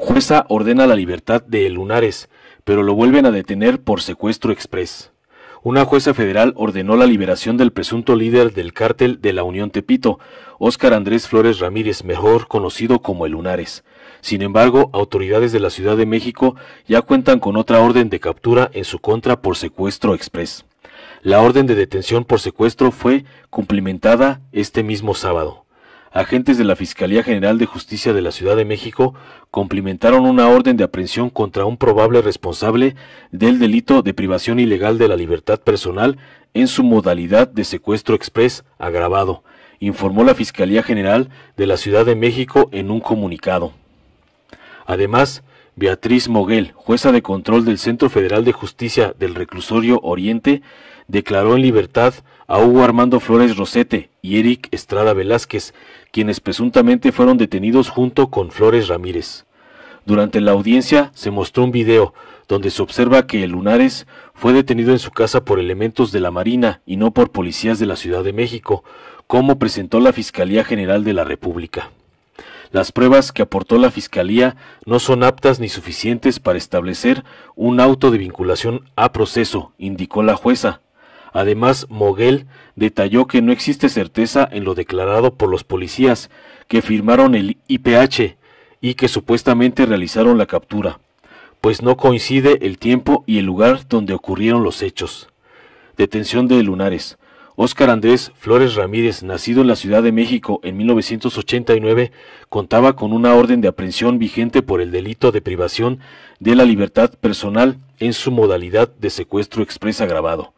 Jueza ordena la libertad de El Lunares, pero lo vuelven a detener por secuestro express. Una jueza federal ordenó la liberación del presunto líder del cártel de la Unión Tepito, Óscar Andrés Flores Ramírez, mejor conocido como el Lunares. Sin embargo, autoridades de la Ciudad de México ya cuentan con otra orden de captura en su contra por secuestro express. La orden de detención por secuestro fue cumplimentada este mismo sábado agentes de la Fiscalía General de Justicia de la Ciudad de México cumplimentaron una orden de aprehensión contra un probable responsable del delito de privación ilegal de la libertad personal en su modalidad de secuestro express agravado, informó la Fiscalía General de la Ciudad de México en un comunicado. Además, Beatriz Moguel, jueza de control del Centro Federal de Justicia del Reclusorio Oriente, declaró en libertad a Hugo Armando Flores Rosete y Eric Estrada Velázquez, quienes presuntamente fueron detenidos junto con Flores Ramírez. Durante la audiencia se mostró un video donde se observa que el Lunares fue detenido en su casa por elementos de la Marina y no por policías de la Ciudad de México, como presentó la Fiscalía General de la República. Las pruebas que aportó la Fiscalía no son aptas ni suficientes para establecer un auto de vinculación a proceso, indicó la jueza, Además, Moguel detalló que no existe certeza en lo declarado por los policías que firmaron el IPH y que supuestamente realizaron la captura, pues no coincide el tiempo y el lugar donde ocurrieron los hechos. Detención de Lunares. Óscar Andrés Flores Ramírez, nacido en la Ciudad de México en 1989, contaba con una orden de aprehensión vigente por el delito de privación de la libertad personal en su modalidad de secuestro expresa agravado.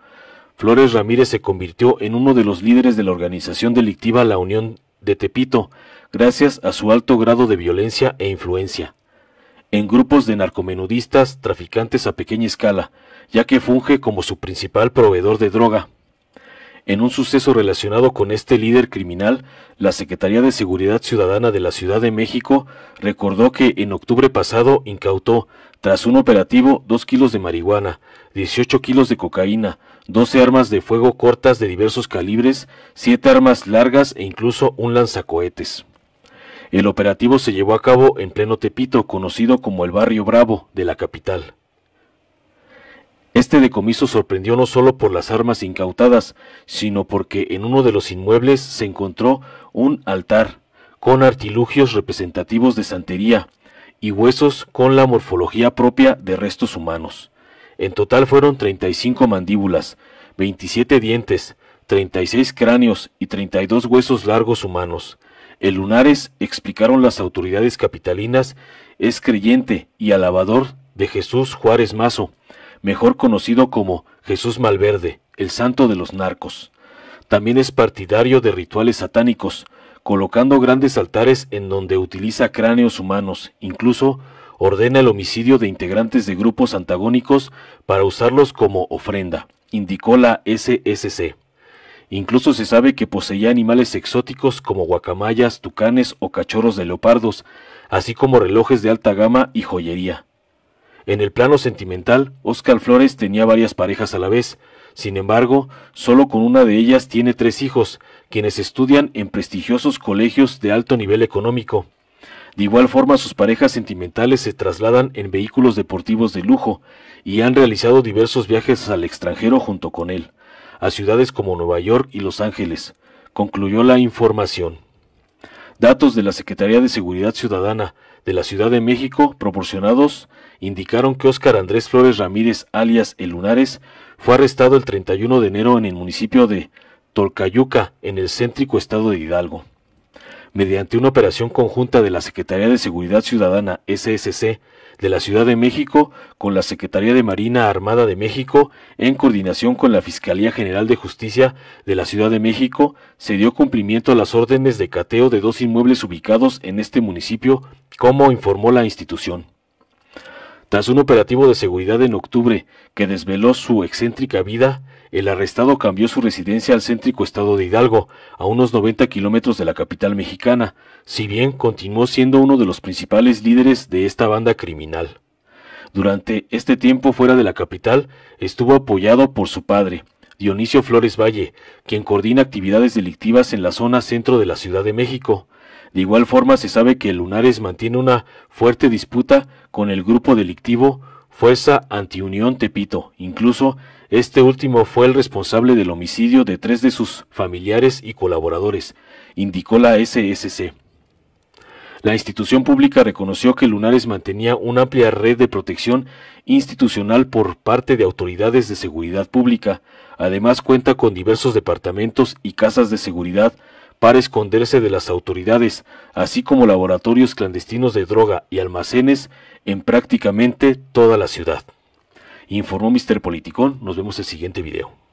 Flores Ramírez se convirtió en uno de los líderes de la organización delictiva La Unión de Tepito, gracias a su alto grado de violencia e influencia en grupos de narcomenudistas traficantes a pequeña escala, ya que funge como su principal proveedor de droga, en un suceso relacionado con este líder criminal, la Secretaría de Seguridad Ciudadana de la Ciudad de México recordó que en octubre pasado incautó, tras un operativo, 2 kilos de marihuana, 18 kilos de cocaína, 12 armas de fuego cortas de diversos calibres, 7 armas largas e incluso un lanzacohetes. El operativo se llevó a cabo en pleno Tepito, conocido como el Barrio Bravo de la capital. Este decomiso sorprendió no solo por las armas incautadas, sino porque en uno de los inmuebles se encontró un altar con artilugios representativos de santería y huesos con la morfología propia de restos humanos. En total fueron 35 mandíbulas, 27 dientes, 36 cráneos y 32 huesos largos humanos. El lunares, explicaron las autoridades capitalinas, es creyente y alabador de Jesús Juárez Mazo, mejor conocido como Jesús Malverde, el santo de los narcos. También es partidario de rituales satánicos, colocando grandes altares en donde utiliza cráneos humanos, incluso ordena el homicidio de integrantes de grupos antagónicos para usarlos como ofrenda, indicó la SSC. Incluso se sabe que poseía animales exóticos como guacamayas, tucanes o cachorros de leopardos, así como relojes de alta gama y joyería. En el plano sentimental, Oscar Flores tenía varias parejas a la vez, sin embargo, solo con una de ellas tiene tres hijos, quienes estudian en prestigiosos colegios de alto nivel económico. De igual forma, sus parejas sentimentales se trasladan en vehículos deportivos de lujo y han realizado diversos viajes al extranjero junto con él, a ciudades como Nueva York y Los Ángeles, concluyó la información. Datos de la Secretaría de Seguridad Ciudadana de la Ciudad de México proporcionados indicaron que Óscar Andrés Flores Ramírez, alias El Lunares, fue arrestado el 31 de enero en el municipio de Tolcayuca, en el céntrico estado de Hidalgo. Mediante una operación conjunta de la Secretaría de Seguridad Ciudadana SSC de la Ciudad de México con la Secretaría de Marina Armada de México, en coordinación con la Fiscalía General de Justicia de la Ciudad de México, se dio cumplimiento a las órdenes de cateo de dos inmuebles ubicados en este municipio, como informó la institución. Tras un operativo de seguridad en octubre que desveló su excéntrica vida, el arrestado cambió su residencia al céntrico estado de Hidalgo, a unos 90 kilómetros de la capital mexicana, si bien continuó siendo uno de los principales líderes de esta banda criminal. Durante este tiempo fuera de la capital, estuvo apoyado por su padre, Dionisio Flores Valle, quien coordina actividades delictivas en la zona centro de la Ciudad de México, de igual forma se sabe que Lunares mantiene una fuerte disputa con el grupo delictivo Fuerza Antiunión Tepito. Incluso este último fue el responsable del homicidio de tres de sus familiares y colaboradores, indicó la SSC. La institución pública reconoció que Lunares mantenía una amplia red de protección institucional por parte de autoridades de seguridad pública. Además cuenta con diversos departamentos y casas de seguridad para esconderse de las autoridades, así como laboratorios clandestinos de droga y almacenes en prácticamente toda la ciudad. Informó Mr. Politicón, nos vemos en el siguiente video.